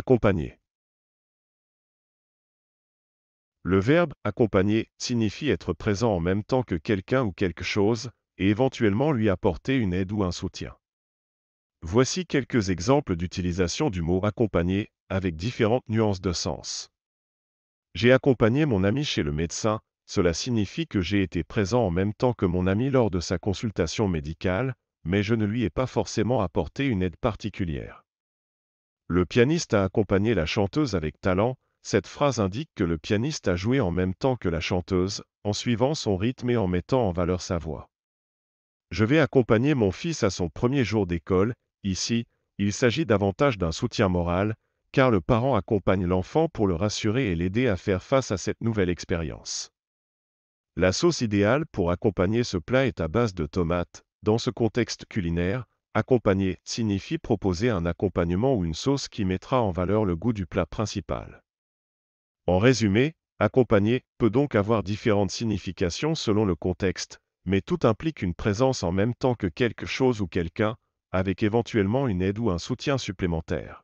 Accompagner. Le verbe accompagner signifie être présent en même temps que quelqu'un ou quelque chose, et éventuellement lui apporter une aide ou un soutien. Voici quelques exemples d'utilisation du mot accompagner, avec différentes nuances de sens. J'ai accompagné mon ami chez le médecin, cela signifie que j'ai été présent en même temps que mon ami lors de sa consultation médicale, mais je ne lui ai pas forcément apporté une aide particulière. Le pianiste a accompagné la chanteuse avec talent, cette phrase indique que le pianiste a joué en même temps que la chanteuse, en suivant son rythme et en mettant en valeur sa voix. Je vais accompagner mon fils à son premier jour d'école, ici, il s'agit davantage d'un soutien moral, car le parent accompagne l'enfant pour le rassurer et l'aider à faire face à cette nouvelle expérience. La sauce idéale pour accompagner ce plat est à base de tomates, dans ce contexte culinaire, Accompagner signifie proposer un accompagnement ou une sauce qui mettra en valeur le goût du plat principal. En résumé, accompagner peut donc avoir différentes significations selon le contexte, mais tout implique une présence en même temps que quelque chose ou quelqu'un, avec éventuellement une aide ou un soutien supplémentaire.